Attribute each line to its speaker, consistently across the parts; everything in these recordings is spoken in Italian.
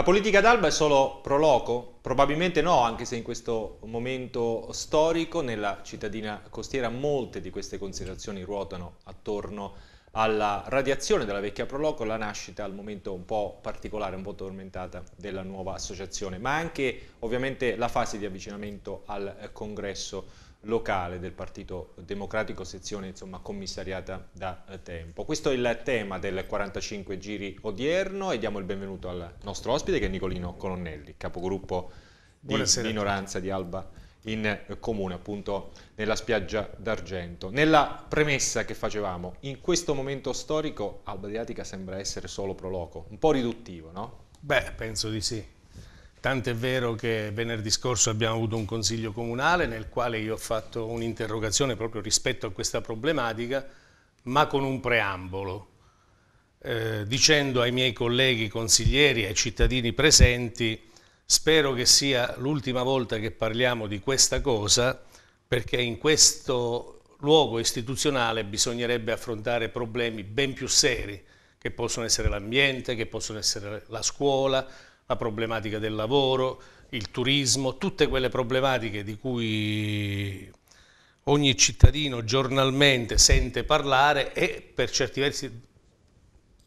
Speaker 1: La politica d'Alba è solo proloco? Probabilmente no, anche se in questo momento storico nella cittadina costiera molte di queste considerazioni ruotano attorno alla radiazione della vecchia Proloco, la nascita al momento un po' particolare, un po' tormentata della nuova associazione, ma anche ovviamente la fase di avvicinamento al congresso locale del Partito Democratico, sezione insomma, commissariata da eh, tempo. Questo è il tema del 45 giri odierno e diamo il benvenuto al nostro ospite che è Nicolino Colonnelli, capogruppo di Buonasera. minoranza di Alba in eh, comune, appunto nella spiaggia d'Argento. Nella premessa che facevamo, in questo momento storico Alba Adriatica sembra essere solo proloco, un po' riduttivo, no?
Speaker 2: Beh, penso di sì. Tant'è vero che venerdì scorso abbiamo avuto un consiglio comunale nel quale io ho fatto un'interrogazione proprio rispetto a questa problematica, ma con un preambolo, eh, dicendo ai miei colleghi consiglieri, ai cittadini presenti, spero che sia l'ultima volta che parliamo di questa cosa, perché in questo luogo istituzionale bisognerebbe affrontare problemi ben più seri, che possono essere l'ambiente, che possono essere la scuola, la problematica del lavoro, il turismo, tutte quelle problematiche di cui ogni cittadino giornalmente sente parlare e per certi versi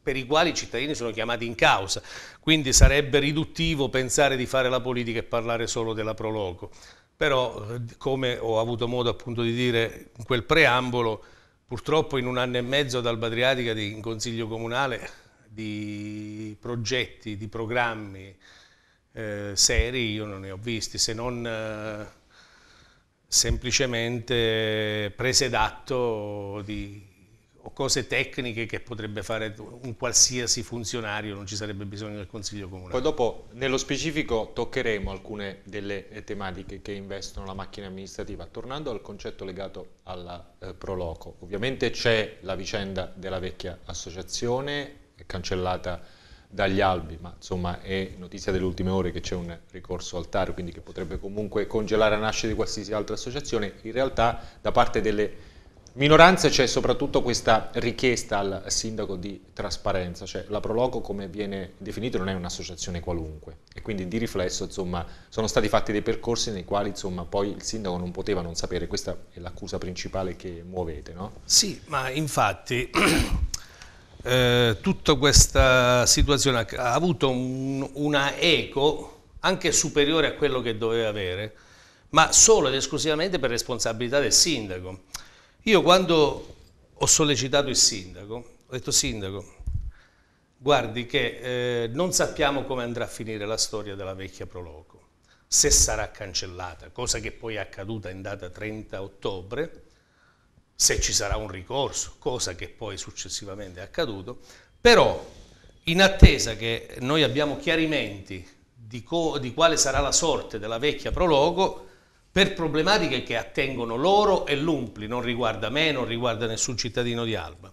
Speaker 2: per i quali i cittadini sono chiamati in causa. Quindi sarebbe riduttivo pensare di fare la politica e parlare solo della Proloco. Però, eh, come ho avuto modo appunto di dire in quel preambolo, purtroppo in un anno e mezzo dal Badriatica in Consiglio Comunale di progetti, di programmi eh, seri io non ne ho visti, se non eh, semplicemente prese d'atto di o cose tecniche che potrebbe fare un qualsiasi funzionario, non ci sarebbe bisogno
Speaker 1: del Consiglio Comunale. Poi dopo, nello specifico, toccheremo alcune delle eh, tematiche che investono la macchina amministrativa. Tornando al concetto legato alla eh, Proloco, ovviamente c'è la vicenda della vecchia associazione è cancellata dagli albi, ma insomma è notizia delle ultime ore che c'è un ricorso al TAR, quindi che potrebbe comunque congelare a nascere di qualsiasi altra associazione. In realtà da parte delle minoranze c'è soprattutto questa richiesta al sindaco di trasparenza, cioè la Proloco come viene definita non è un'associazione qualunque e quindi di riflesso insomma, sono stati fatti dei percorsi nei quali insomma, poi il sindaco non poteva non sapere, questa è l'accusa principale che muovete. No?
Speaker 2: Sì, ma infatti Eh, tutta questa situazione ha avuto un, una eco anche superiore a quello che doveva avere, ma solo ed esclusivamente per responsabilità del sindaco. Io quando ho sollecitato il sindaco, ho detto sindaco, guardi che eh, non sappiamo come andrà a finire la storia della vecchia Proloco, se sarà cancellata, cosa che poi è accaduta in data 30 ottobre, se ci sarà un ricorso, cosa che poi successivamente è accaduto, però in attesa che noi abbiamo chiarimenti di, co- di quale sarà la sorte della vecchia prologo, per problematiche che attengono loro e l'Umpli, non riguarda me, non riguarda nessun cittadino di Alba.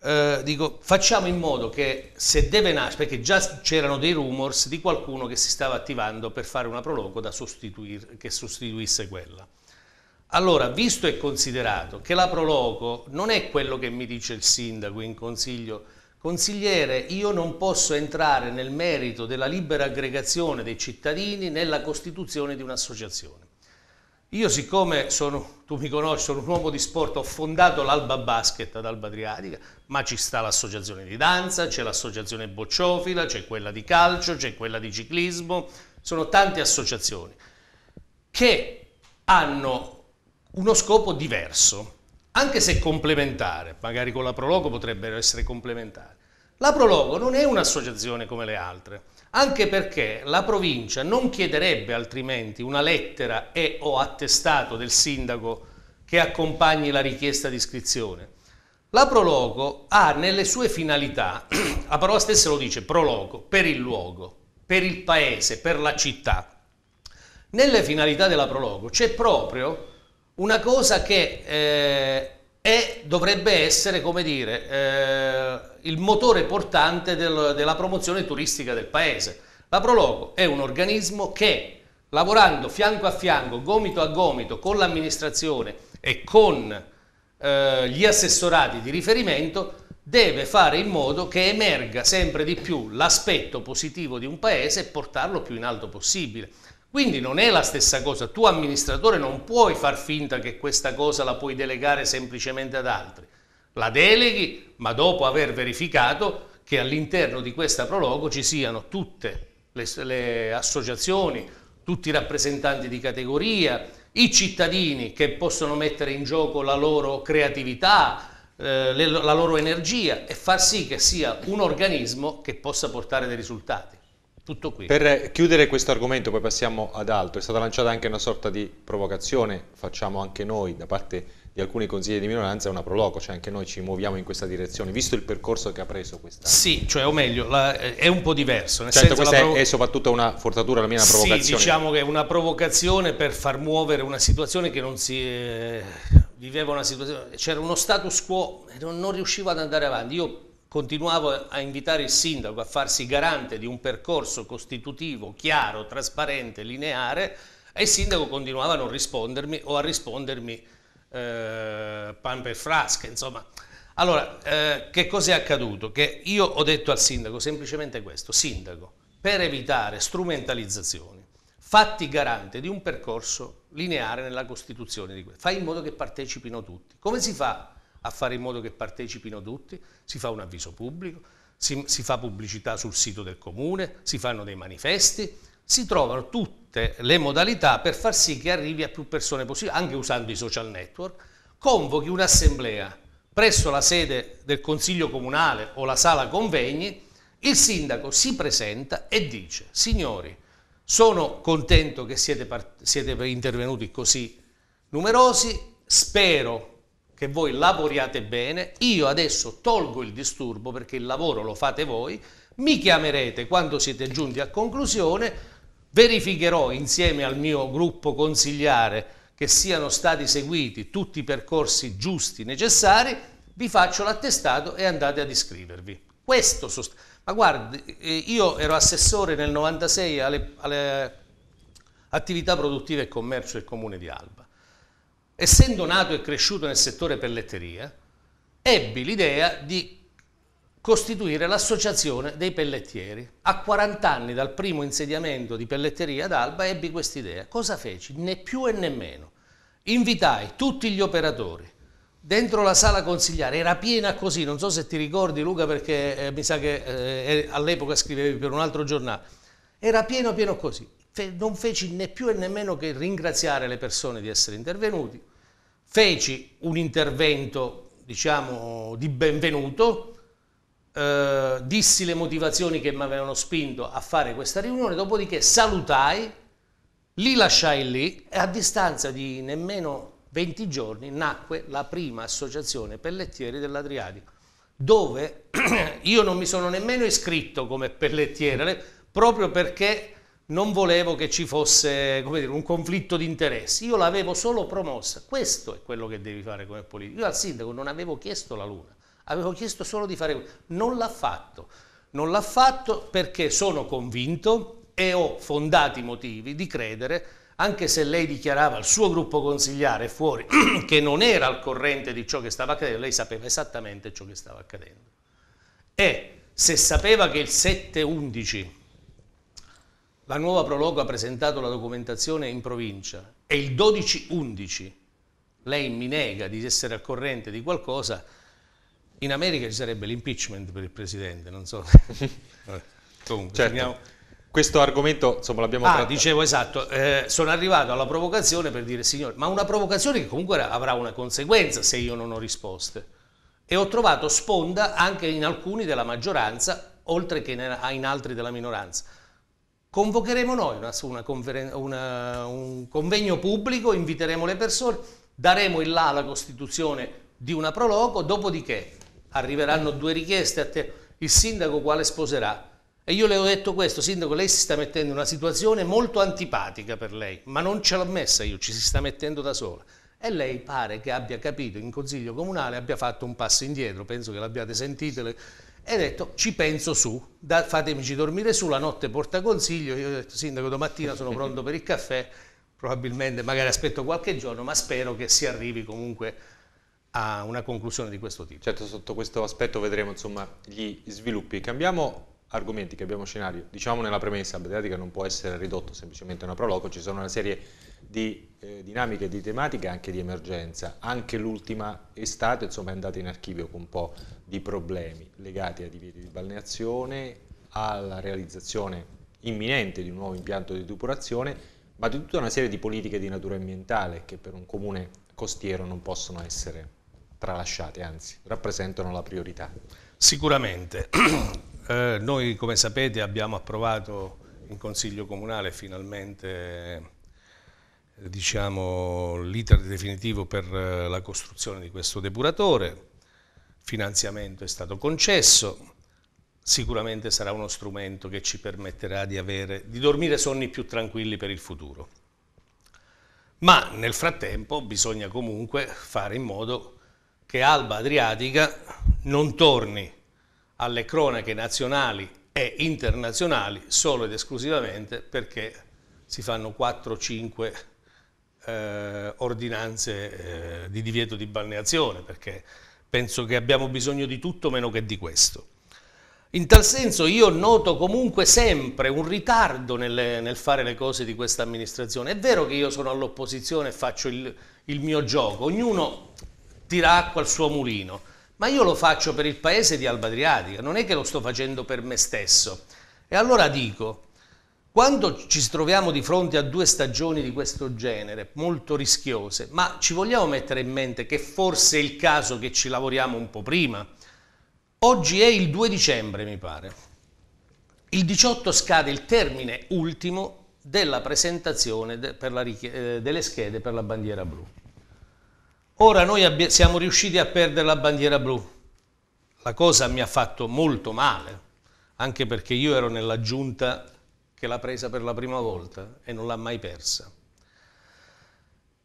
Speaker 2: Eh, dico, facciamo in modo che se deve nascere, perché già c'erano dei rumors di qualcuno che si stava attivando per fare una prologo sostituir, che sostituisse quella. Allora, visto e considerato che la Proloco non è quello che mi dice il sindaco in consiglio, consigliere, io non posso entrare nel merito della libera aggregazione dei cittadini nella costituzione di un'associazione. Io siccome sono, tu mi conosci, sono un uomo di sport, ho fondato l'Alba Basket ad Alba Adriatica, ma ci sta l'associazione di danza, c'è l'associazione bocciofila, c'è quella di calcio, c'è quella di ciclismo, sono tante associazioni che hanno uno scopo diverso, anche se complementare, magari con la Prologo potrebbero essere complementari. La Prologo non è un'associazione come le altre, anche perché la provincia non chiederebbe altrimenti una lettera e o attestato del sindaco che accompagni la richiesta di iscrizione. La Prologo ha nelle sue finalità, la parola stessa lo dice, Prologo, per il luogo, per il paese, per la città. Nelle finalità della Prologo c'è proprio una cosa che eh, è, dovrebbe essere, come dire, eh, il motore portante del, della promozione turistica del paese. La Proloco è un organismo che, lavorando fianco a fianco, gomito a gomito, con l'amministrazione e con eh, gli assessorati di riferimento, deve fare in modo che emerga sempre di più l'aspetto positivo di un paese e portarlo più in alto possibile. Quindi non è la stessa cosa, tu amministratore non puoi far finta che questa cosa la puoi delegare semplicemente ad altri. La deleghi, ma dopo aver verificato che all'interno di questa prologo ci siano tutte le, le associazioni, tutti i rappresentanti di categoria, i cittadini che possono mettere in gioco la loro creatività, eh, la loro energia e far sì che sia un organismo che possa portare dei risultati. Tutto qui. Per
Speaker 1: chiudere questo argomento, poi passiamo ad altro, è stata lanciata anche una sorta di provocazione, facciamo anche noi da parte di alcuni consiglieri di minoranza, è una proloco, cioè anche noi ci muoviamo in questa direzione, visto il percorso che ha preso questa.
Speaker 2: Sì, cioè o meglio, la, eh, è un po' diverso. Nel certo, questa è, è,
Speaker 1: soprattutto una forzatura, la mia una provocazione. Sì, diciamo
Speaker 2: che è una provocazione per far muovere una situazione che non si... Eh, viveva una situazione, c'era uno status quo, non, non riusciva ad andare avanti. Io continuavo a invitare il sindaco a farsi garante di un percorso costitutivo chiaro, trasparente, lineare e il sindaco continuava a non rispondermi o a rispondermi eh, pampe e frasche, insomma. Allora, eh, che cosa è accaduto? Che io ho detto al sindaco semplicemente questo, sindaco, per evitare strumentalizzazioni, fatti garante di un percorso lineare nella Costituzione, di questo. fai in modo che partecipino tutti. Come si fa? a fare in modo che partecipino tutti, si fa un avviso pubblico, si, si fa pubblicità sul sito del comune, si fanno dei manifesti, si trovano tutte le modalità per far sì che arrivi a più persone possibile, anche usando i social network, convochi un'assemblea presso la sede del Consiglio Comunale o la sala convegni, il sindaco si presenta e dice, signori, sono contento che siete, siete intervenuti così numerosi, spero che voi lavoriate bene, io adesso tolgo il disturbo perché il lavoro lo fate voi, mi chiamerete quando siete giunti a conclusione, verificherò insieme al mio gruppo consigliare che siano stati seguiti tutti i percorsi giusti necessari, vi faccio l'attestato e andate ad iscrivervi. Questo sost- Ma guardi, eh, io ero assessore nel 96 alle, alle attività produttive e commercio del comune di Alba essendo nato e cresciuto nel settore pelletteria, ebbi l'idea di costituire l'associazione dei pellettieri. A 40 anni dal primo insediamento di pelletteria ad Alba ebbi quest'idea. Cosa feci? Né più e né meno. Invitai tutti gli operatori. Dentro la sala consigliare era piena così, non so se ti ricordi Luca perché eh, mi sa che eh, all'epoca scrivevi per un altro giornale. Era pieno pieno così. Fe non feci né più e nemmeno che ringraziare le persone di essere intervenuti, feci un intervento, diciamo, di benvenuto, eh, dissi le motivazioni che mi avevano spinto a fare questa riunione, dopodiché salutai, li lasciai lì e a distanza di nemmeno 20 giorni nacque la prima associazione pellettieri dell'Adriatico, dove io non mi sono nemmeno iscritto come pellettiere, proprio perché non volevo che ci fosse dire, un conflitto di interessi, io l'avevo solo promossa, questo è quello che devi fare come politico. Io al sindaco non avevo chiesto la luna, avevo chiesto solo di fare questo, non l'ha fatto, non l'ha fatto perché sono convinto e ho fondati motivi di credere anche se lei dichiarava al suo gruppo consigliare fuori che non era al corrente di ciò che stava accadendo, lei sapeva esattamente ciò che stava accadendo. E se sapeva che il 7-11 la nuova Prologo ha presentato la documentazione in provincia e il 12-11 lei mi nega di essere al corrente di qualcosa. In America ci sarebbe l'impeachment per il presidente, non so. Vabbè, comunque, certo. Finiamo. Questo argomento, insomma, l'abbiamo ah, trattato. dicevo esatto, eh, sono arrivato alla provocazione per dire signore, ma una provocazione che comunque avrà una conseguenza se io non ho risposte. E ho trovato sponda anche in alcuni della maggioranza, oltre che in altri della minoranza. Convocheremo noi una, una, una, un convegno pubblico, inviteremo le persone, daremo il là alla costituzione di una proloco, dopodiché arriveranno due richieste a te, il sindaco quale sposerà? E io le ho detto questo, sindaco, lei si sta mettendo in una situazione molto antipatica per lei, ma non ce l'ho messa io, ci si sta mettendo da sola. E lei pare che abbia capito in consiglio comunale, abbia fatto un passo indietro, penso che l'abbiate sentito. Le e ho detto, ci penso su, da, fatemici dormire su, la notte porta consiglio, io ho detto, sindaco, domattina sono pronto per il caffè, probabilmente
Speaker 1: magari aspetto qualche giorno, ma spero che si arrivi comunque a una conclusione di questo tipo. Certo, sotto questo aspetto vedremo insomma, gli sviluppi. Cambiamo argomenti, cambiamo scenario. Diciamo nella premessa, Adriatica non può essere ridotto semplicemente a una proloco, ci sono una serie di eh, dinamiche, di tematiche anche di emergenza. Anche l'ultima estate insomma, è andata in archivio con un po' di problemi legati a divieti di balneazione, alla realizzazione imminente di un nuovo impianto di depurazione, ma di tutta una serie di politiche di natura ambientale che per un comune costiero non possono essere tralasciate, anzi rappresentano la priorità. Sicuramente.
Speaker 2: Eh, noi, come sapete, abbiamo approvato in Consiglio Comunale finalmente diciamo, l'iter definitivo per eh, la costruzione di questo depuratore finanziamento è stato concesso, sicuramente sarà uno strumento che ci permetterà di, avere, di dormire sonni più tranquilli per il futuro. Ma nel frattempo bisogna comunque fare in modo che Alba Adriatica non torni alle cronache nazionali e internazionali solo ed esclusivamente perché si fanno 4-5 eh, ordinanze eh, di divieto di balneazione, perché Penso che abbiamo bisogno di tutto meno che di questo. In tal senso io noto comunque sempre un ritardo nelle, nel fare le cose di questa amministrazione. È vero che io sono all'opposizione e faccio il, il mio gioco, ognuno tira acqua al suo mulino, ma io lo faccio per il paese di Alba Adriatica, non è che lo sto facendo per me stesso. E allora dico, quando ci troviamo di fronte a due stagioni di questo genere, molto rischiose, ma ci vogliamo mettere in mente che forse è il caso che ci lavoriamo un po' prima? Oggi è il 2 dicembre, mi pare. Il 18 scade il termine ultimo della presentazione de la eh, delle schede per la bandiera blu. Ora noi siamo riusciti a perdere la bandiera blu. La cosa mi ha fatto molto male, anche perché io ero nella giunta che l'ha presa per la prima volta e non l'ha mai persa.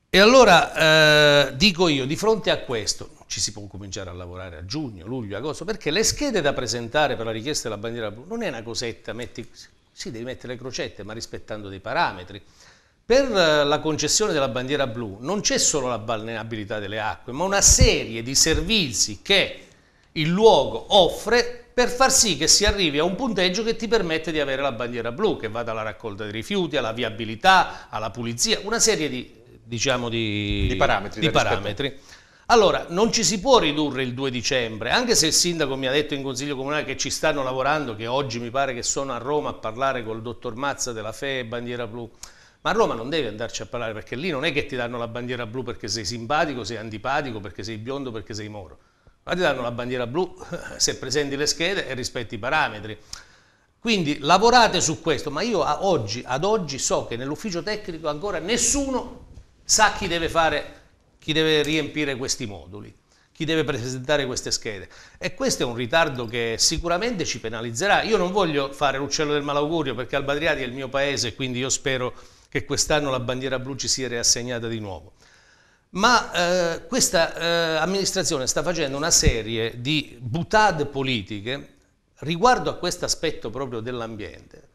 Speaker 2: E allora eh, dico io, di fronte a questo, ci si può cominciare a lavorare a giugno, luglio, agosto, perché le schede da presentare per la richiesta della bandiera blu non è una cosetta, metti, sì, devi mettere le crocette, ma rispettando dei parametri. Per eh, la concessione della bandiera blu non c'è solo la balneabilità delle acque, ma una serie di servizi che il luogo offre per far sì che si arrivi a un punteggio che ti permette di avere la bandiera blu, che vada alla raccolta dei rifiuti, alla viabilità, alla pulizia, una serie di, diciamo di, di parametri. Di parametri. Allora, non ci si può ridurre il 2 dicembre, anche se il sindaco mi ha detto in consiglio comunale che ci stanno lavorando, che oggi mi pare che sono a Roma a parlare col dottor Mazza della FE e Bandiera Blu. Ma a Roma non devi andarci a parlare perché lì non è che ti danno la bandiera blu perché sei simpatico, sei antipatico, perché sei biondo, perché sei moro ma ti danno la bandiera blu se presenti le schede e rispetti i parametri. Quindi lavorate su questo, ma io oggi, ad oggi so che nell'ufficio tecnico ancora nessuno sa chi deve, fare, chi deve riempire questi moduli, chi deve presentare queste schede. E questo è un ritardo che sicuramente ci penalizzerà. Io non voglio fare l'uccello del malaugurio perché Albadriati è il mio paese, quindi io spero che quest'anno la bandiera blu ci sia riassegnata di nuovo. Ma eh, questa eh, amministrazione sta facendo una serie di butade politiche riguardo a questo aspetto proprio dell'ambiente.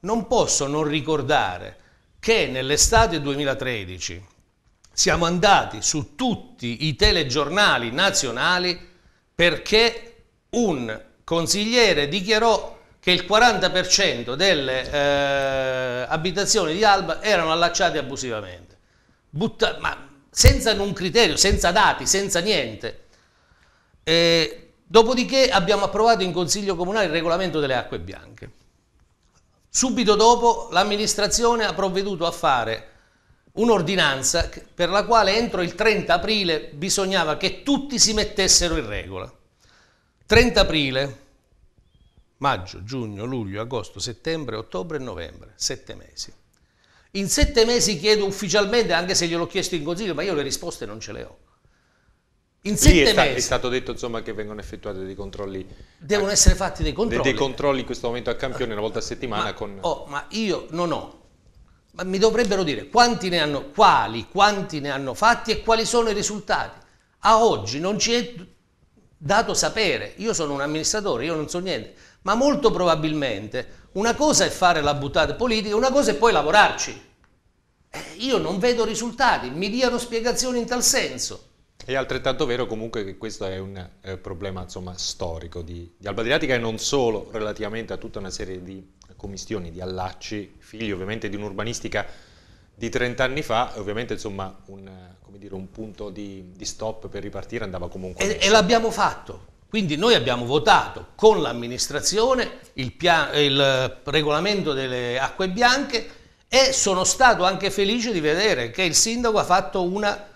Speaker 2: Non posso non ricordare che nell'estate 2013 siamo andati su tutti i telegiornali nazionali perché un consigliere dichiarò che il 40% delle eh, abitazioni di Alba erano allacciate abusivamente. Butta, ma senza un criterio, senza dati, senza niente. E dopodiché abbiamo approvato in Consiglio Comunale il regolamento delle acque bianche. Subito dopo l'amministrazione ha provveduto a fare un'ordinanza per la quale entro il 30 aprile bisognava che tutti si mettessero in regola. 30 aprile, maggio, giugno, luglio, agosto, settembre, ottobre e novembre, sette mesi. In sette mesi chiedo ufficialmente, anche se gliel'ho chiesto in consiglio,
Speaker 1: ma io le risposte non ce le ho. In sette è, mesi. È stato detto insomma, che vengono effettuati dei controlli. Devono a, ah, essere fatti dei controlli. dei, controlli in questo momento a campione ah, una volta a settimana. Ma, con...
Speaker 2: oh, ma io non ho. Ma mi dovrebbero dire quanti ne hanno, quali, quanti ne hanno fatti e quali sono i risultati. A oggi non ci è dato sapere. Io sono un amministratore, io non so niente. Ma molto probabilmente una cosa è fare la buttata politica, una cosa è poi lavorarci. Eh, io non vedo risultati, mi diano spiegazioni in tal senso.
Speaker 1: È altrettanto vero comunque che questo è un eh, problema insomma, storico di, di Alba Adriatica e non solo relativamente a tutta una serie di commistioni, di allacci, figli ovviamente di un'urbanistica di 30 anni fa, ovviamente insomma un, dire, un punto di, di, stop per ripartire andava comunque... E, e
Speaker 2: l'abbiamo fatto, quindi noi abbiamo votato con l'amministrazione il, il, regolamento delle acque bianche e sono stato anche felice di vedere che il sindaco ha fatto una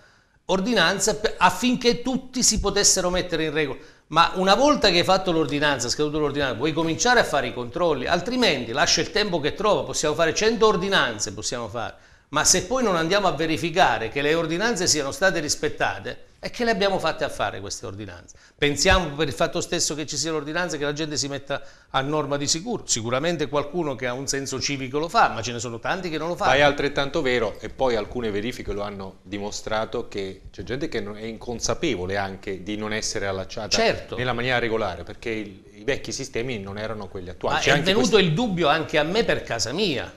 Speaker 2: ordinanza affinché tutti si potessero mettere in regola. Ma una volta che hai fatto l'ordinanza, scaduto l'ordinanza, vuoi cominciare a fare i controlli, altrimenti lascia il tempo che trova, possiamo fare 100 ordinanze, possiamo fare, ma se poi non andiamo a verificare che le ordinanze siano state rispettate, e che le abbiamo fatte a fare queste ordinanze? Pensiamo per il fatto stesso che ci siano ordinanze che la gente si metta a norma di sicuro. Sicuramente qualcuno che ha un senso civico lo fa, ma ce ne sono tanti che non lo fanno. Ma è
Speaker 1: altrettanto vero, e poi alcune verifiche lo hanno dimostrato, che c'è gente che è inconsapevole anche di non essere allacciata certo. nella maniera regolare, perché il, i vecchi sistemi non erano quelli attuali. Ma è venuto questo...
Speaker 2: il dubbio anche a me per casa mia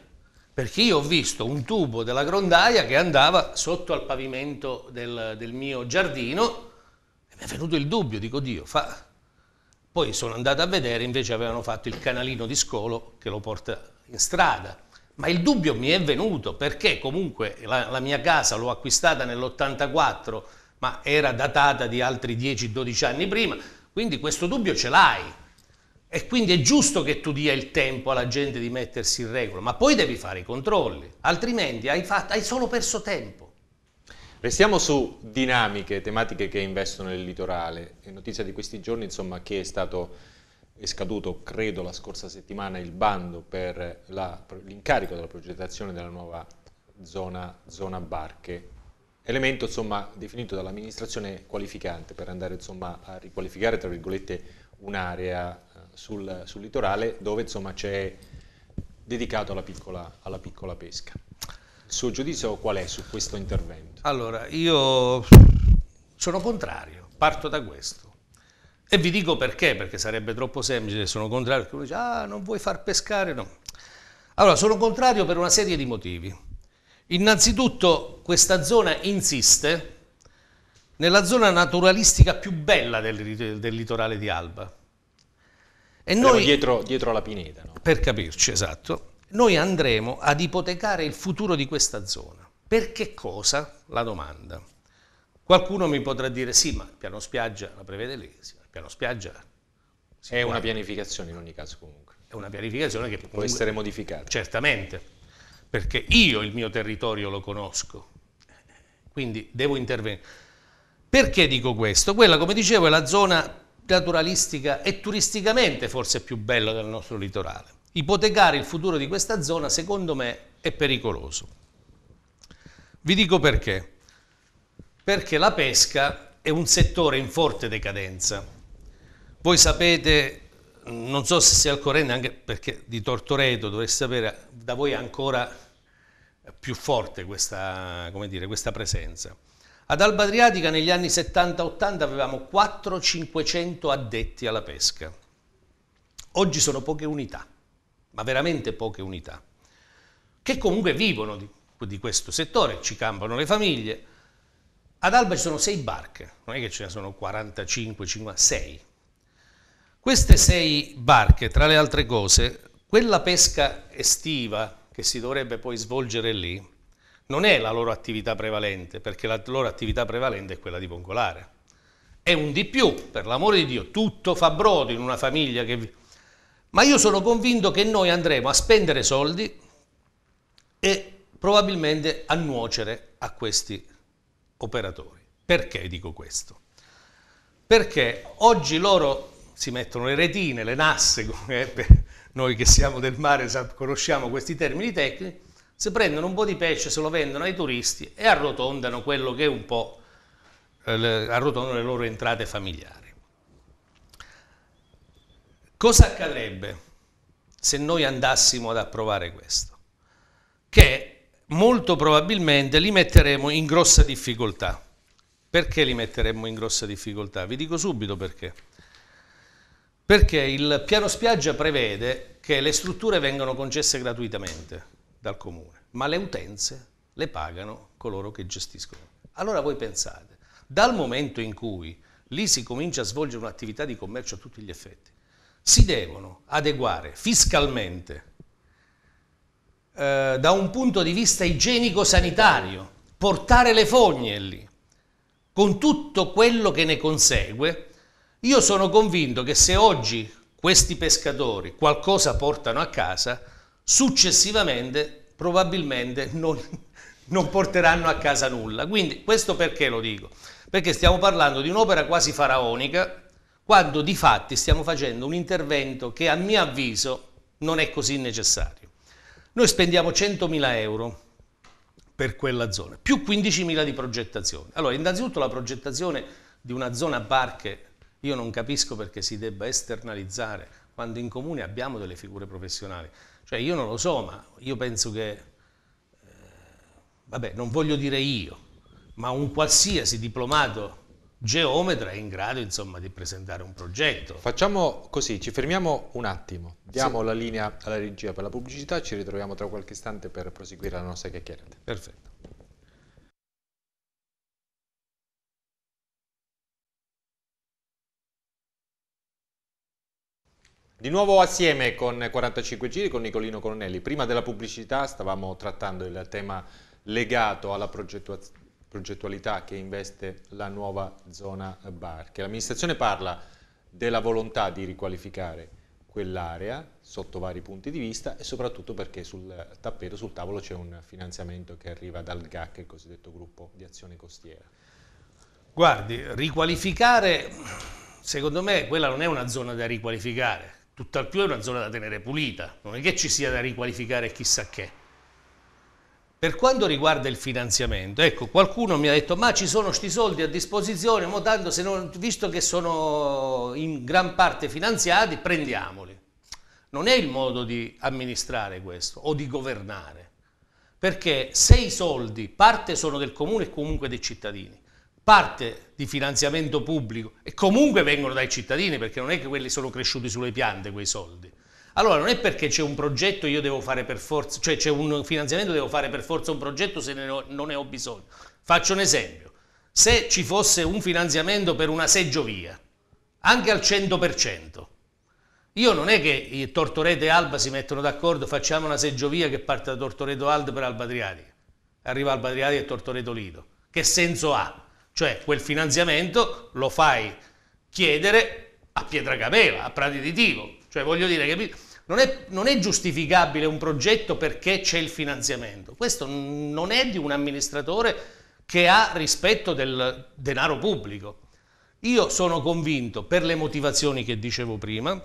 Speaker 2: perché io ho visto un tubo della grondaia che andava sotto al pavimento del, del mio giardino e mi è venuto il dubbio, dico Dio, fa... Poi sono andato a vedere, invece avevano fatto il canalino di scolo che lo porta in strada. Ma il dubbio mi è venuto perché comunque la, la mia casa l'ho acquistata nell'84, ma era datata di altri 10-12 anni prima, quindi questo dubbio ce l'hai. E quindi è giusto che tu dia il tempo alla gente
Speaker 1: di mettersi in regola, ma poi devi fare i controlli, altrimenti hai, fatto, hai solo perso tempo. Restiamo su dinamiche, tematiche che investono nel litorale. È notizia di questi giorni insomma, che è stato è scaduto, credo, la scorsa settimana il bando per la, l'incarico della progettazione della nuova zona, zona barche. Elemento insomma, definito dall'amministrazione qualificante per andare insomma, a riqualificare tra virgolette, un'area sul, sul litorale dove insomma c'è dedicato alla piccola, alla piccola pesca. Il suo giudizio qual è su questo intervento? Allora,
Speaker 2: io sono contrario,
Speaker 1: parto da questo.
Speaker 2: E vi dico perché, perché sarebbe troppo semplice, sono contrario, perché uno dice, ah, non vuoi far pescare, no. Allora, sono contrario per una serie di motivi. Innanzitutto, questa zona insiste nella zona naturalistica più bella del, del litorale di Alba, e noi, dietro, dietro alla pineta. No? Per capirci, esatto. Noi andremo ad ipotecare il futuro di questa zona. Per che cosa? La domanda. Qualcuno mi potrà dire sì, ma il piano spiaggia la prevede lì. sì, il piano spiaggia... Sì, è una pianificazione in ogni caso comunque. È una pianificazione che, che comunque, può essere modificata. Certamente, perché io il mio territorio lo conosco, quindi devo intervenire. Perché dico questo? Quella, come dicevo, è la zona naturalistica e turisticamente forse più bella del nostro litorale. Ipotecare il futuro di questa zona, secondo me, è pericoloso. Vi dico perché. Perché la pesca è un settore in forte decadenza. Voi sapete, non so se siete al corrente, anche perché di Tortoreto dovreste sapere, da voi è ancora più forte questa, dire, questa presenza. Ad Alba Adriatica negli anni 70-80 avevamo 400 500 addetti alla pesca. Oggi sono poche unità, ma veramente poche unità, che comunque vivono di, di questo settore, ci campano le famiglie. Ad Alba ci sono 6 barche, non è che ce ne sono 45, 6. Queste 6 barche, tra le altre cose, quella pesca estiva che si dovrebbe poi svolgere lì, non è la loro attività prevalente, perché la loro attività prevalente è quella di pongolare. È un di più, per l'amore di Dio, tutto fa brodo in una famiglia che... Ma io sono convinto che noi andremo a spendere soldi e probabilmente a nuocere a questi operatori. Perché dico questo? Perché oggi loro si mettono le retine, le nasse, come noi che siamo del mare conosciamo questi termini tecnici, si prendono un po' di pesce, se lo vendono ai turisti e arrotondano quello che è un po' eh, le, arrotondano le loro entrate familiari. Cosa accadrebbe se noi andassimo ad approvare questo? Che molto probabilmente li metteremo in grossa difficoltà. Perché li metteremmo in grossa difficoltà? Vi dico subito perché. Perché il piano spiaggia prevede che le strutture vengano concesse gratuitamente dal comune, ma le utenze le pagano coloro che gestiscono. Allora voi pensate, dal momento in cui lì si comincia a svolgere un'attività di commercio a tutti gli effetti, si devono adeguare fiscalmente eh, da un punto di vista igienico-sanitario, portare le fogne lì, con tutto quello che ne consegue, io sono convinto che se oggi questi pescatori qualcosa portano a casa, successivamente probabilmente non, non porteranno a casa nulla. Quindi questo perché lo dico? Perché stiamo parlando di un'opera quasi faraonica, quando di fatti stiamo facendo un intervento che a mio avviso non è così necessario. Noi spendiamo 100.000 euro per quella zona, più 15.000 di progettazione. Allora, innanzitutto la progettazione di una zona parche, io non capisco perché si debba esternalizzare quando in comune abbiamo delle figure professionali. Cioè io non lo so, ma io penso che, eh, vabbè, non voglio dire io, ma un qualsiasi diplomato geometra è in grado insomma di presentare
Speaker 1: un progetto. Facciamo così, ci fermiamo un attimo, diamo sì. la linea alla regia per la pubblicità, ci ritroviamo tra qualche istante per proseguire la nostra chiacchierata. Perfetto. Di nuovo assieme con 45 giri con Nicolino Colonnelli. Prima della pubblicità stavamo trattando il tema legato alla progettualità che investe la nuova zona Barche. L'amministrazione parla della volontà di riqualificare quell'area sotto vari punti di vista e soprattutto perché sul tappeto, sul tavolo c'è un finanziamento che arriva dal GAC, il cosiddetto gruppo di azione costiera.
Speaker 2: Guardi, riqualificare, secondo me quella non è una zona da riqualificare, tutt'al più è una zona da tenere pulita, non è che ci sia da riqualificare chissà che. Per quanto riguarda il finanziamento, ecco, qualcuno mi ha detto ma ci sono sti soldi a disposizione, mo tanto non, visto che sono in gran parte finanziati, prendiamoli. Non è il modo di amministrare questo o di governare, perché se i soldi parte sono del comune e comunque dei cittadini, parte di finanziamento pubblico e comunque vengono dai cittadini perché non è che quelli sono cresciuti sulle piante quei soldi. Allora non è perché c'è un progetto io devo fare per forza, cioè c'è un finanziamento devo fare per forza un progetto se ne ho, non ne ho bisogno. Faccio un esempio, se ci fosse un finanziamento per una seggiovia, anche al 100%, io non è che Tortoreto e Alba si mettono d'accordo, facciamo una seggiovia che parte da Tortoreto Alba per Alba Adriatica, arriva Alba Adriatica e Tortoreto Lido. Che senso ha? Cioè quel finanziamento lo fai chiedere a Pietragavela, a Prati di Tivo. Cioè voglio dire, capito? Non è, non è, giustificabile un progetto perché c'è il finanziamento. Questo non è di un amministratore che ha rispetto del denaro pubblico. Io sono convinto, per le motivazioni che dicevo prima,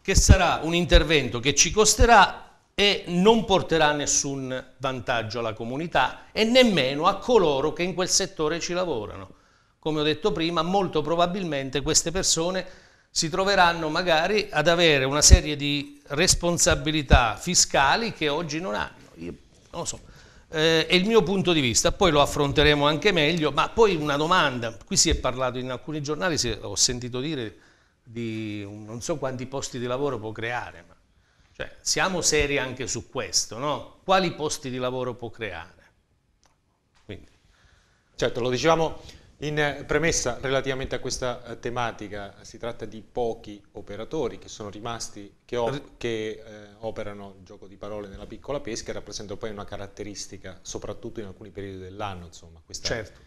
Speaker 2: che sarà un intervento che ci costerà e non porterà nessun vantaggio alla comunità e nemmeno a coloro che in quel settore ci lavorano. Come ho detto prima, molto probabilmente queste persone si troveranno magari ad avere una serie di responsabilità fiscali che oggi non hanno. Io, non lo so. Eh, è il mio punto di vista, poi lo affronteremo anche meglio, ma poi una domanda, qui si è parlato in alcuni giornali, ho sentito dire di non so quanti posti di lavoro può creare, ma cioè, siamo
Speaker 1: seri anche su questo, no? Quali posti di lavoro può creare? Quindi. Certo, lo dicevamo in premessa relativamente a questa eh, tematica, si tratta di pochi operatori che sono rimasti, che, op che eh, operano il gioco di parole nella piccola pesca e rappresentano poi una caratteristica, soprattutto in alcuni periodi dell'anno, insomma, questa certo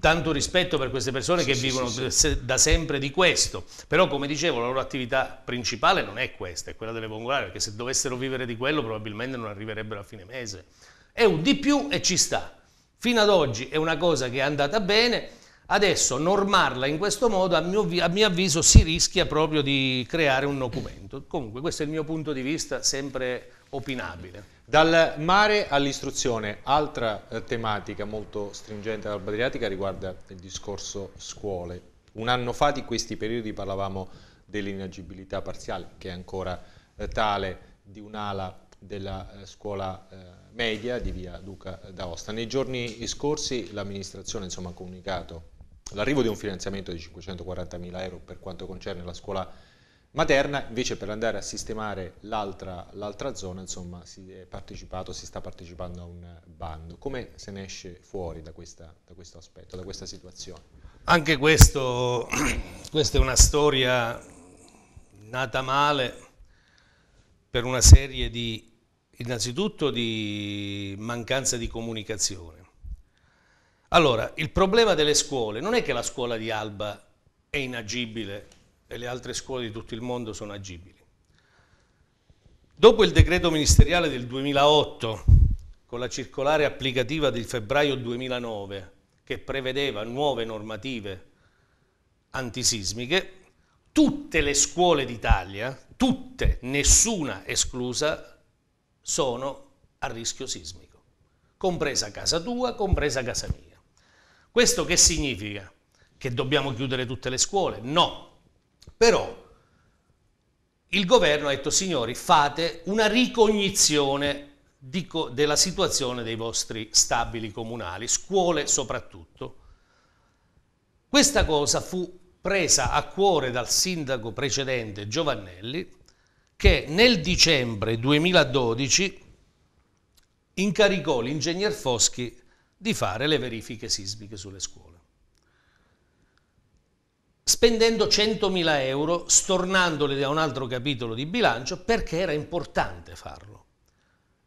Speaker 2: tanto rispetto per queste persone sì, che sì, vivono sì, da sempre di questo, però come dicevo la loro attività principale non è questa, è quella delle vongolari, perché se dovessero vivere di quello probabilmente non arriverebbero a fine mese. È un di più e ci sta. Fino ad oggi è una cosa che è andata bene, adesso normarla in questo modo a mio, a mio avviso si rischia proprio di creare un documento. Comunque questo è il mio punto di vista sempre opinabile.
Speaker 1: Dal mare all'istruzione, altra eh, tematica molto stringente dell'Alba Adriatica riguarda il discorso scuole. Un anno fa di questi periodi parlavamo dell'inagibilità parziale, che è ancora eh, tale, di un'ala della eh, scuola media di via Duca d'Aosta. Nei giorni scorsi l'amministrazione ha comunicato l'arrivo di un finanziamento di 540 mila euro per quanto concerne la scuola media, materna, invece per andare a sistemare l'altra, zona insomma, si è partecipato, si sta partecipando a un bando. Come se ne esce fuori da, questa, da questo aspetto, da questa situazione?
Speaker 2: Anche questo, questa è una storia nata male per una serie di, innanzitutto di mancanza di comunicazione. Allora, il problema delle scuole non è che la scuola di Alba è inagibile e le altre scuole di tutto il mondo sono agibili. Dopo il decreto ministeriale del 2008, con la circolare applicativa del febbraio 2009, che prevedeva nuove normative antisismiche, tutte le scuole d'Italia, tutte, nessuna esclusa, sono a rischio sismico, compresa casa tua, compresa casa mia. Questo che significa? Che dobbiamo chiudere tutte le scuole? No, però il governo ha detto, signori, fate una ricognizione di, della situazione dei vostri stabili comunali, scuole soprattutto. Questa cosa fu presa a cuore dal sindaco precedente Giovannelli che nel dicembre 2012 incaricò l'ingegner Foschi di fare le verifiche sismiche sulle scuole spendendo 100.000 euro, stornandoli da un altro capitolo di bilancio perché era importante farlo.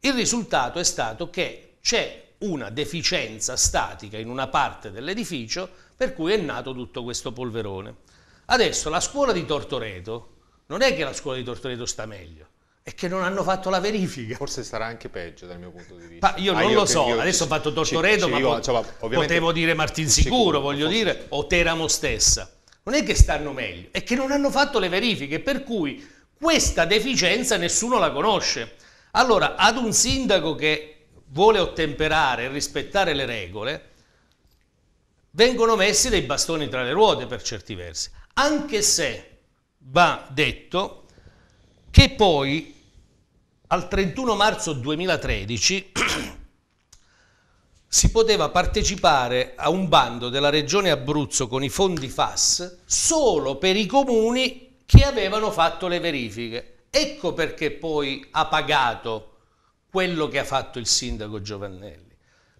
Speaker 2: Il risultato è stato che c'è una deficienza statica in una parte dell'edificio per cui è nato tutto questo polverone. Adesso la scuola di Tortoreto, non è che la scuola di Tortoreto sta meglio,
Speaker 1: è che non hanno fatto la verifica. Forse sarà anche peggio dal mio punto di vista. Ma io ah, non io lo so, adesso ho fatto Tortoreto, ci, ci, ma io, pot cioè, potevo
Speaker 2: dire Martinsicuro, voglio dire, o Teramo stessa non è che stanno meglio, è che non hanno fatto le verifiche, per cui questa deficienza nessuno la conosce. Allora, ad un sindaco che vuole ottemperare e rispettare le regole, vengono messi dei bastoni tra le ruote per certi versi, anche se va detto che poi al 31 marzo 2013 si poteva partecipare a un bando della regione Abruzzo con i fondi FAS solo per i comuni che avevano fatto le verifiche. Ecco perché poi ha pagato quello che ha fatto il sindaco Giovannelli,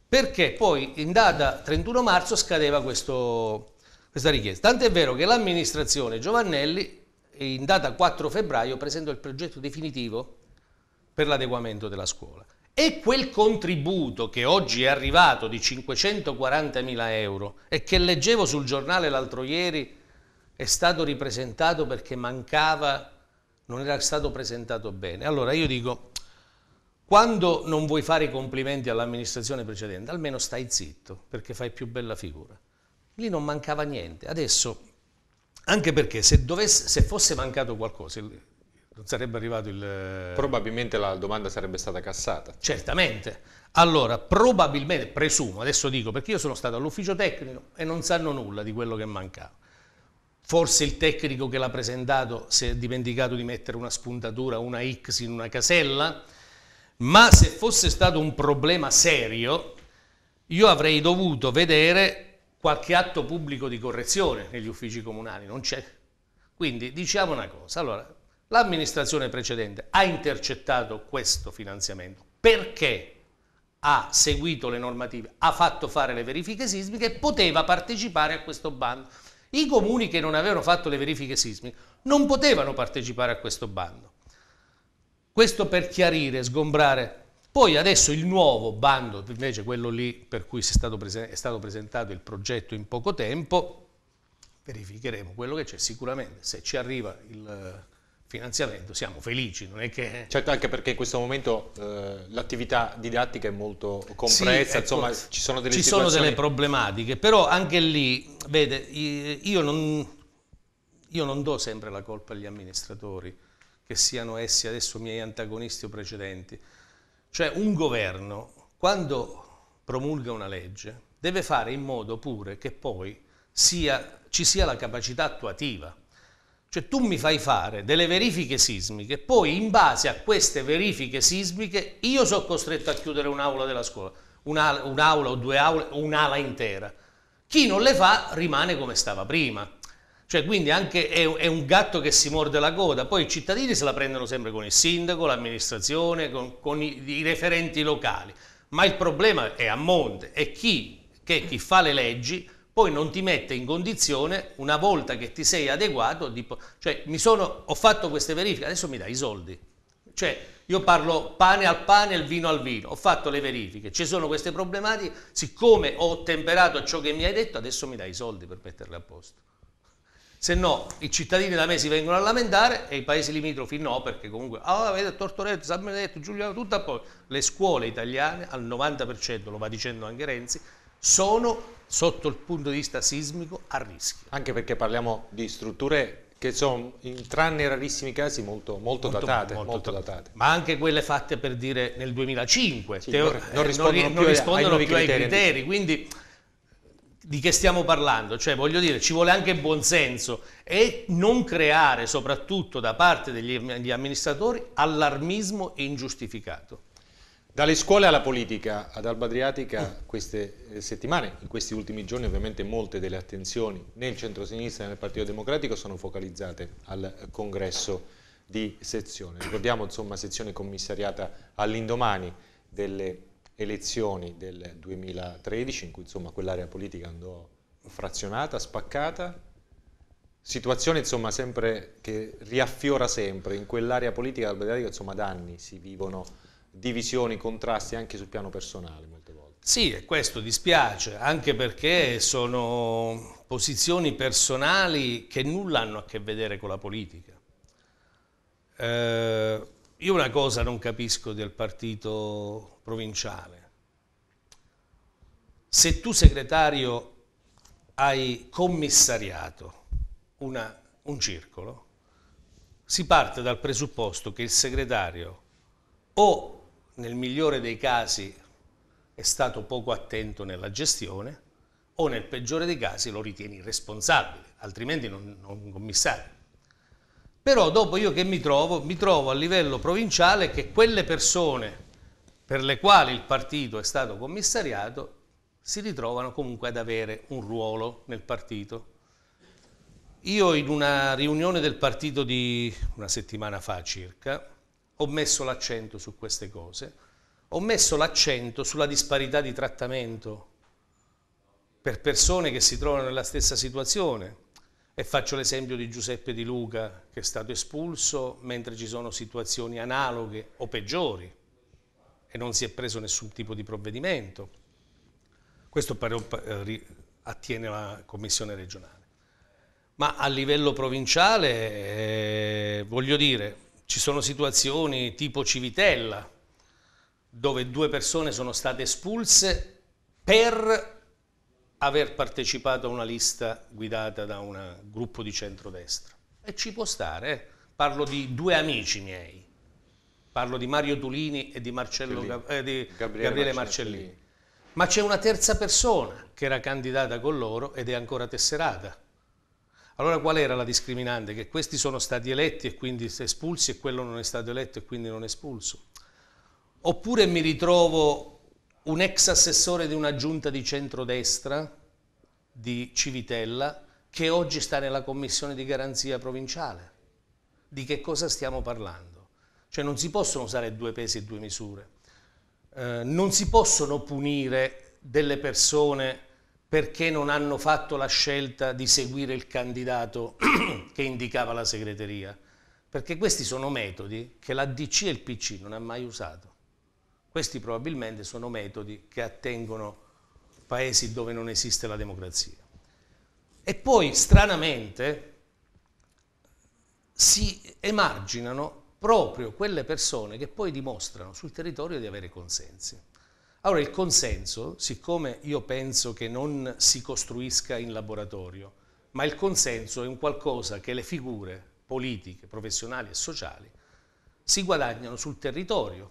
Speaker 2: perché poi in data 31 marzo scadeva questo, questa richiesta. Tant'è vero che l'amministrazione Giovannelli in data 4 febbraio presentò il progetto definitivo per l'adeguamento della scuola e quel contributo che oggi è arrivato di 540.000 euro e che leggevo sul giornale l'altro ieri è stato ripresentato perché mancava, non era stato presentato bene. Allora io dico, quando non vuoi fare i complimenti all'amministrazione precedente, almeno stai zitto perché fai più bella figura. Lì non mancava niente. Adesso, anche perché se, dovesse, se fosse mancato qualcosa, non sarebbe arrivato il... Eh, probabilmente la domanda sarebbe stata cassata. Certamente. Allora, probabilmente, presumo, adesso dico, perché io sono stato all'ufficio tecnico e non sanno nulla di quello che mancava. Forse il tecnico che l'ha presentato si è dimenticato di mettere una spuntatura, una X in una casella, ma se fosse stato un problema serio, io avrei dovuto vedere qualche atto pubblico di correzione negli uffici comunali, non c'è. Quindi diciamo una cosa, allora L'amministrazione precedente ha intercettato questo finanziamento perché ha seguito le normative, ha fatto fare le verifiche sismiche e poteva partecipare a questo bando. I comuni che non avevano fatto le verifiche sismiche non potevano partecipare a questo bando. Questo per chiarire, sgombrare. Poi adesso il nuovo bando, invece quello lì per cui è stato, è stato presentato il progetto in poco tempo, verificheremo quello che c'è sicuramente. Se ci arriva il finanziamento siamo felici, non è che... Certo, anche perché in
Speaker 1: questo momento eh, l'attività didattica è molto complessa, sì, ecco, insomma ci sono delle Ci situazioni... sono delle
Speaker 2: problematiche, però anche lì, vede, io non, io non do sempre la colpa agli amministratori, che siano essi adesso miei antagonisti o precedenti. Cioè un governo, quando promulga una legge, deve fare in modo pure che poi sia, ci sia la capacità attuativa. Cioè tu mi fai fare delle verifiche sismiche, poi in base a queste verifiche sismiche io sono costretto a chiudere un'aula della scuola, un'aula, un'aula o due aule, un'ala intera.
Speaker 1: Chi non le fa
Speaker 2: rimane come stava prima. Cioè, quindi anche è, è, un gatto che si morde la coda, poi i cittadini se la prendono sempre con il sindaco, l'amministrazione, con, con i, i, referenti locali, ma il problema è a monte è chi, che chi fa le leggi poi non ti mette in condizione, una volta che ti sei adeguato, di, cioè sono, ho fatto queste verifiche, adesso mi dai i soldi. Cioè, io parlo pane al pane e vino al vino, ho fatto le verifiche, ci sono queste problematiche, siccome ho temperato ciò che mi hai detto, adesso mi dai i soldi per metterle a posto. Se no, i cittadini da me si vengono a lamentare e i paesi limitrofi no, perché comunque, ah, vedi, Tortoretto, San Benedetto, Giuliano, tutto a posto. Le scuole italiane, al 90%, lo va dicendo anche Renzi,
Speaker 1: sono sotto il punto di vista sismico a rischio. Anche perché parliamo di strutture che sono, in, tranne rarissimi casi, molto, molto, molto, datate, molto, datate, Ma anche quelle
Speaker 2: fatte per dire nel 2005, sì, eh, non, non, rispondono, eh, non, più, rispondono ai più, ai, criteri. criteri quindi di che stiamo parlando? Cioè, voglio dire, ci vuole anche buonsenso e non creare, soprattutto da parte degli amministratori, allarmismo
Speaker 1: ingiustificato. Dalle scuole alla politica, ad Alba Adriatica queste eh, settimane, in questi ultimi giorni ovviamente molte delle attenzioni nel centro-sinistra e nel Partito Democratico sono focalizzate al congresso di sezione. Ricordiamo insomma sezione commissariata all'indomani delle elezioni del 2013 in cui insomma quell'area politica andò frazionata, spaccata, situazione insomma sempre che riaffiora sempre in quell'area politica ad Alba Adriatica insomma da anni si vivono divisioni, contrasti anche sul piano personale molte
Speaker 2: volte. Sì, e questo dispiace, anche perché sono posizioni personali che nulla hanno a che vedere con la politica. Eh, io una cosa non capisco del partito provinciale. Se tu segretario hai commissariato una, un circolo, si parte dal presupposto che il segretario o nel migliore dei casi è stato poco attento nella gestione o nel peggiore dei casi lo ritieni responsabile, altrimenti non, non commissario. Però dopo io che mi trovo? Mi trovo a livello provinciale che quelle persone per le quali il partito è stato commissariato si ritrovano comunque ad avere un ruolo nel partito. Io in una riunione del partito di una settimana fa circa, ho messo l'accento su queste cose, ho messo l'accento sulla disparità di trattamento per persone che si trovano nella stessa situazione. E faccio l'esempio di Giuseppe Di Luca che è stato espulso mentre ci sono situazioni analoghe o peggiori e non si è preso nessun tipo di provvedimento. Questo eh, attiene alla commissione regionale. Ma a livello provinciale, eh, voglio dire, ci sono situazioni tipo Civitella, dove due persone sono state espulse per aver partecipato a una lista guidata da un gruppo di centrodestra. E ci può stare, eh? parlo di due amici miei, parlo di Mario Tulini e di, Marcello, eh, di Gabriele, Gabriele, Marcellini. Marcellini. Ma c'è una terza persona che era candidata con loro ed è ancora tesserata allora qual era la discriminante? Che questi sono stati eletti e quindi espulsi e quello non è stato eletto e quindi non è espulso. Oppure mi ritrovo un ex assessore di una giunta di centrodestra di Civitella che oggi sta nella commissione di garanzia provinciale. Di che cosa stiamo parlando? Cioè non si possono usare due pesi e due misure. Eh, non si possono punire delle persone perché non hanno fatto la scelta di seguire il candidato che indicava la segreteria? Perché questi sono metodi che la DC e il PC non hanno mai usato. Questi probabilmente sono metodi che attengono paesi dove non esiste la democrazia. E poi, stranamente, si emarginano proprio quelle persone che poi dimostrano sul territorio di avere consensi. Allora il consenso, siccome io penso che non si costruisca in laboratorio, ma il consenso è un qualcosa che le figure politiche, professionali e sociali si guadagnano sul territorio,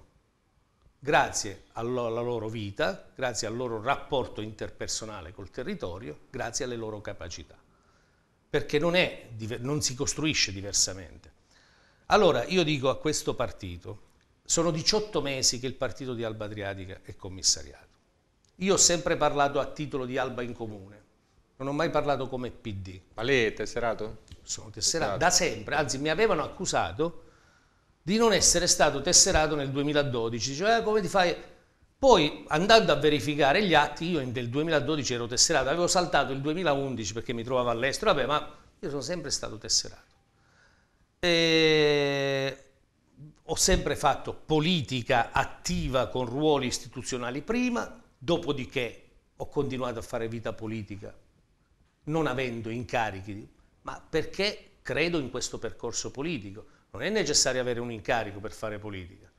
Speaker 2: grazie alla loro vita, grazie al loro rapporto interpersonale col territorio, grazie alle loro capacità, perché non, è, non si costruisce diversamente. Allora io dico a questo partito, sono 18 mesi che il partito di Alba Adriatica è commissariato. Io ho sempre parlato a titolo di Alba in Comune, non ho mai parlato come PD. Ma lei è tesserato? Sono tesserato, tesserato. da sempre, anzi mi avevano accusato di non essere stato tesserato nel 2012. Diceva, eh, come ti fai? Poi andando a verificare gli atti, io nel 2012 ero tesserato, avevo saltato il 2011 perché mi trovavo all'estero, vabbè, ma io sono sempre stato tesserato. E ho sempre fatto
Speaker 1: politica
Speaker 2: attiva con ruoli istituzionali prima, dopodiché ho continuato a fare vita politica non avendo incarichi, ma perché credo in questo percorso politico. Non è necessario avere un incarico per fare politica.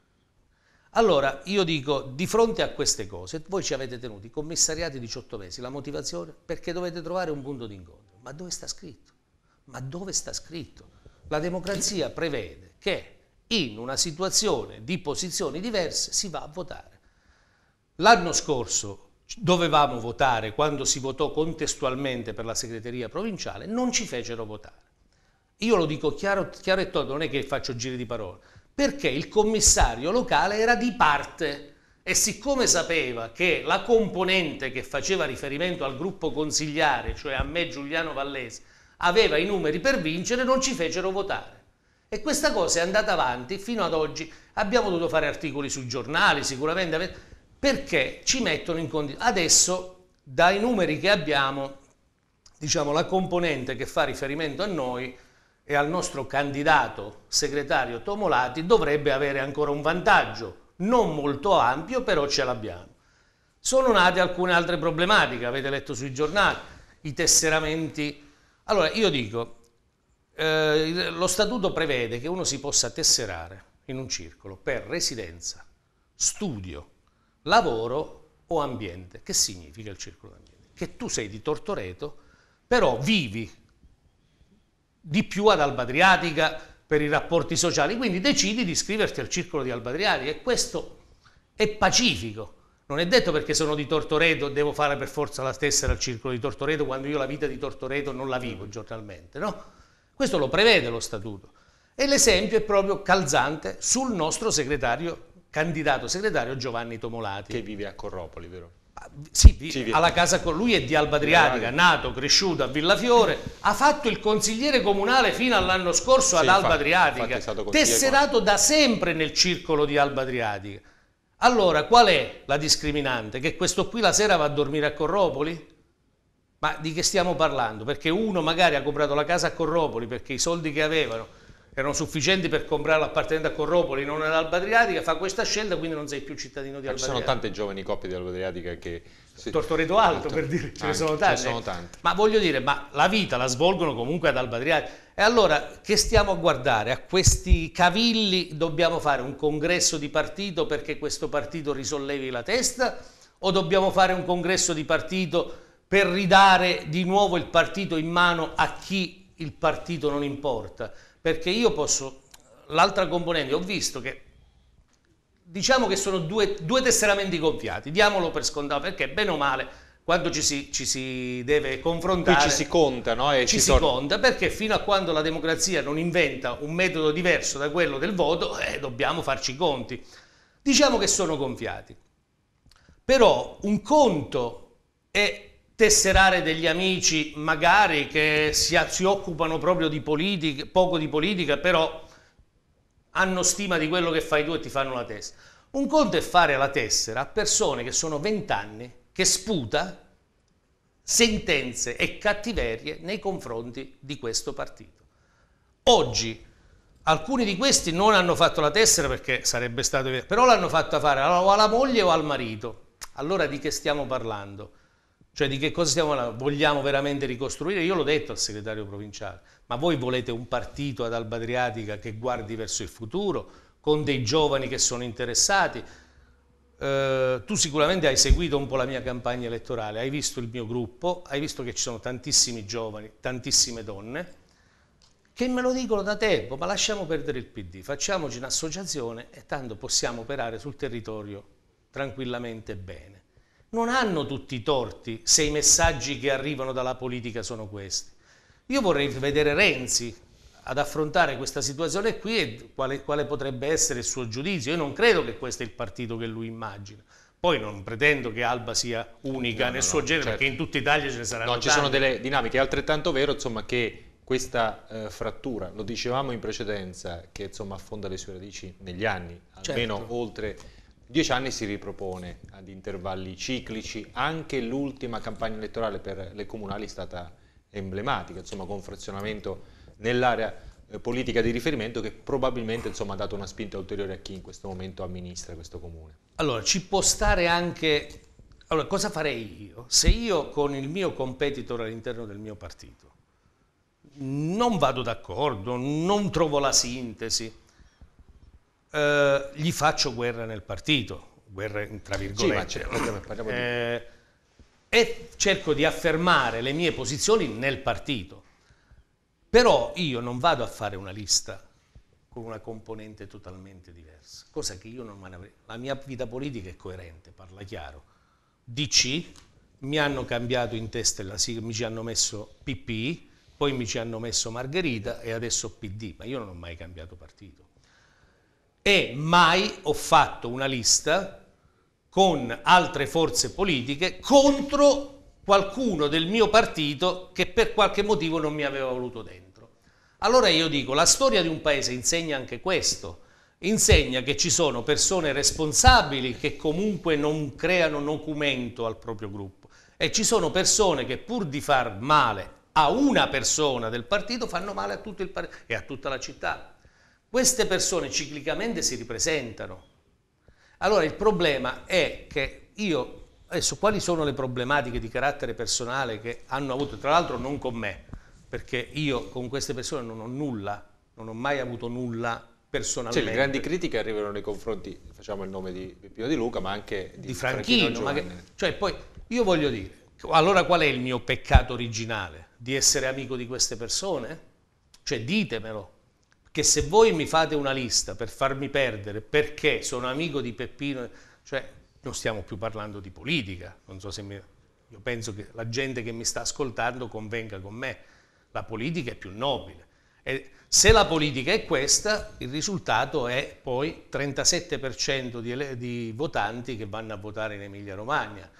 Speaker 2: Allora, io dico, di fronte a queste cose, voi ci avete tenuti commissariati 18 mesi, la motivazione? Perché dovete trovare un punto d'incontro. Ma dove sta scritto? Ma dove sta scritto? La democrazia prevede che in una situazione di posizioni diverse si va a votare. L'anno scorso dovevamo votare quando si votò contestualmente per la segreteria provinciale, non ci fecero votare. Io lo dico chiaro, chiaro e tondo, non è che faccio giri di parole, perché il commissario locale era di parte e siccome sapeva che la componente che faceva riferimento al gruppo consigliare, cioè a me Giuliano Vallese, aveva i numeri per vincere, non ci fecero votare. E questa cosa è andata avanti fino ad oggi. Abbiamo dovuto fare articoli sui giornali, sicuramente, perché ci mettono in condizione. Adesso, dai numeri che abbiamo, diciamo, la componente che fa riferimento a noi e al nostro candidato segretario Tomolati dovrebbe avere ancora un vantaggio, non molto ampio, però ce l'abbiamo. Sono nate alcune altre problematiche, avete letto sui giornali, i tesseramenti. Allora, io dico, eh, lo statuto prevede che uno si possa tesserare in un circolo per residenza, studio, lavoro o ambiente. Che significa il circolo d'ambiente? Che tu sei di Tortoreto, però vivi di più ad Alba Adriatica per i rapporti sociali, quindi decidi di iscriverti al circolo di Alba Adriatica e questo è pacifico. Non è detto perché sono di Tortoreto devo fare per forza la tessera al circolo di Tortoreto quando io la vita di Tortoreto non la vivo giornalmente, no? Questo lo prevede lo statuto. E l'esempio è proprio calzante sul nostro segretario, candidato segretario Giovanni Tomolati. Che vive a Corropoli, vero? Ah, sì, vive. alla casa con lui è di Alba Adriatica, nato, cresciuto a Villafiore, ha fatto il consigliere comunale fino all'anno scorso sì, ad Alba Adriatica, tesserato da sempre nel circolo di Alba Adriatica. Allora, qual è la discriminante? Che questo qui la sera va a dormire a Corropoli? Ma di che stiamo parlando? Perché uno magari ha comprato la casa a Corropoli perché i soldi che avevano erano sufficienti per comprare l'appartenente a Corropoli, non ad Alba Adriatica, fa questa
Speaker 1: scelta quindi non sei più cittadino di Alba eh, Adriatica. Ci sono tante giovani coppie di Alba Adriatica che... Sì. Tortoreto Alto per dire, ce ne sono tante. Ce sono tante.
Speaker 2: Ma voglio dire, ma la vita la svolgono comunque ad Alba Adriatica. E allora che stiamo a guardare? A questi cavilli dobbiamo fare un congresso di partito perché questo partito risollevi la testa o dobbiamo fare un congresso di partito per ridare di nuovo il partito in mano a chi il partito non importa. Perché io posso, l'altra componente, ho visto che diciamo che sono due, due tesseramenti gonfiati, diamolo per scontato, perché bene o male quando ci si, ci si, deve confrontare. Qui ci si
Speaker 1: conta, no? E ci, si torna. conta
Speaker 2: perché fino a quando la democrazia non inventa un metodo diverso da quello del voto, eh, dobbiamo farci i conti. Diciamo che sono gonfiati. Però un conto è tesserare degli amici magari che si, si occupano proprio di politica, poco di politica, però hanno stima di quello che fai tu e ti fanno la testa. Un conto è fare la tessera a persone che sono vent'anni, che sputa sentenze e cattiverie nei confronti di questo partito. Oggi alcuni di questi non hanno fatto la tessera perché sarebbe stato... però l'hanno fatta fare o alla moglie o al marito. Allora di che stiamo parlando? Cioè di che cosa stiamo, vogliamo veramente ricostruire? Io l'ho detto al segretario provinciale, ma voi volete un partito ad Alba Adriatica che guardi verso il futuro, con dei giovani che sono interessati. Eh, tu sicuramente hai seguito un po' la mia campagna elettorale, hai visto il mio gruppo, hai visto che ci sono tantissimi giovani, tantissime donne, che me lo dicono da tempo, ma lasciamo perdere il PD, facciamoci un'associazione e tanto possiamo operare sul territorio tranquillamente bene non hanno tutti i torti se i messaggi che arrivano dalla politica sono questi. Io vorrei vedere Renzi ad affrontare questa situazione qui e quale, quale potrebbe essere il suo giudizio. Io non credo che questo è il partito che lui immagina. Poi non pretendo che Alba sia unica no, nel no, suo no, genere, certo. perché in tutta Italia ce ne saranno No, ci tante. sono delle
Speaker 1: dinamiche. È altrettanto vero insomma, che questa eh, frattura, lo dicevamo in precedenza, che insomma, affonda le sue radici negli anni, almeno certo. oltre dieci anni si ripropone ad intervalli ciclici, anche l'ultima campagna elettorale per le comunali è stata emblematica, insomma con frazionamento nell'area eh, politica di riferimento che probabilmente insomma, ha dato una spinta ulteriore a chi in questo momento amministra questo comune.
Speaker 2: Allora ci può stare anche, allora cosa farei io? Se io con il mio competitor all'interno del mio partito non vado d'accordo, non trovo la sintesi, eh, gli faccio guerra nel partito, guerra tra virgolette. Sì, cioè, eh, e cerco di affermare le mie posizioni nel partito. Però io non vado a fare una lista con una componente totalmente diversa, cosa che io non avrei. La mia vita politica è coerente, parla chiaro. DC mi hanno cambiato in testa la sigla, mi ci hanno messo PP, poi mi ci hanno messo Margherita e adesso PD, ma io non ho mai cambiato partito e mai ho fatto una lista con altre forze politiche contro qualcuno del mio partito che per qualche motivo non mi aveva voluto dentro. Allora io dico, la storia di un paese insegna anche questo, insegna che ci sono persone responsabili che comunque non creano documento al proprio gruppo e ci sono persone che pur di far male a una persona del partito fanno male a tutto il partito e a tutta la città. Queste persone ciclicamente si ripresentano. Allora il problema è che io, adesso quali sono le problematiche di carattere personale che hanno avuto, tra l'altro non con me, perché io con queste persone non ho nulla, non ho mai avuto nulla personalmente. Cioè, le grandi
Speaker 1: critiche arrivano nei confronti, facciamo il nome di Pino Di Luca, ma anche di, di Franchino. Franchino che,
Speaker 2: cioè, poi io voglio dire, allora qual è il mio peccato originale? Di essere amico di queste persone? Cioè, ditemelo che se voi mi fate una lista per farmi perdere perché sono amico di Peppino, cioè non stiamo più parlando di politica, non so se mi, io penso che la gente che mi sta ascoltando convenga con me, la politica è più nobile. E se la politica è questa, il risultato è poi 37% di, di votanti che vanno a votare in Emilia Romagna.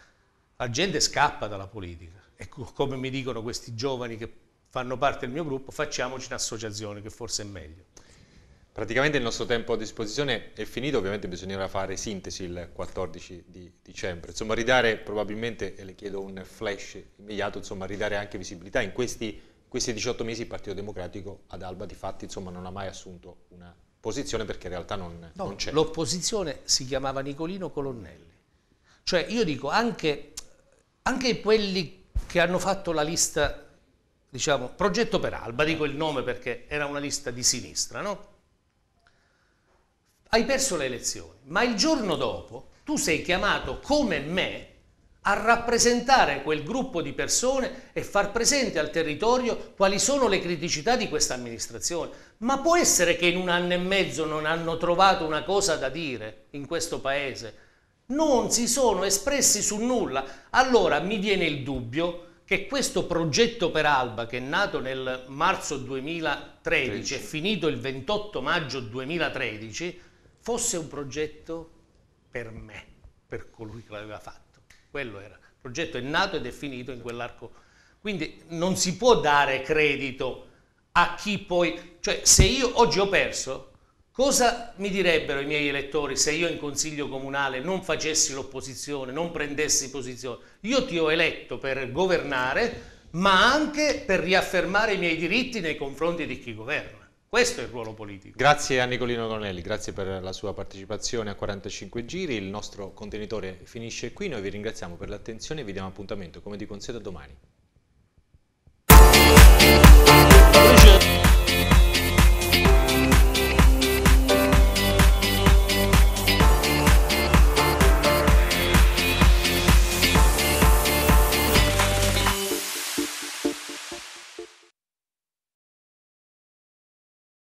Speaker 2: La gente scappa dalla politica. è ecco, come mi dicono questi giovani che fanno parte del mio gruppo, facciamoci un'associazione che forse è meglio.
Speaker 1: Praticamente il nostro tempo a disposizione è finito, ovviamente bisognerà fare sintesi il 14 di dicembre. Insomma, ridare probabilmente, e le chiedo un flash immediato, insomma, ridare anche visibilità. In questi, questi 18 mesi il Partito Democratico ad Alba di fatti insomma, non ha mai assunto una posizione perché in realtà non, no, non c'è. L'opposizione si
Speaker 2: chiamava Nicolino Colonnelli. Cioè io dico anche, anche quelli che hanno fatto la lista diciamo, progetto per Alba, dico il nome perché era una lista di sinistra, no? Hai perso le elezioni, ma il giorno dopo tu sei chiamato come me a rappresentare quel gruppo di persone e far presente al territorio quali sono le criticità di questa amministrazione. Ma può essere che in un anno e mezzo non hanno trovato una cosa da dire in questo paese? Non si sono espressi su nulla. Allora mi viene il dubbio che questo progetto per Alba, che è nato nel marzo 2013 e finito il 28 maggio 2013, fosse un progetto per me, per colui che l'aveva fatto. Quello era. Il progetto è nato ed è finito in quell'arco. Quindi non si può dare credito a chi poi... Cioè, se io oggi ho perso, Cosa mi direbbero i miei elettori se io in consiglio comunale non facessi l'opposizione, non prendessi posizione? Io ti ho eletto per governare, ma anche per riaffermare i miei diritti nei confronti di chi governa. Questo è il ruolo politico.
Speaker 1: Grazie a Nicolino Conelli, grazie per la sua partecipazione a 45 giri. Il nostro contenitore finisce qui, noi vi ringraziamo per l'attenzione e vi diamo appuntamento come di consueto domani.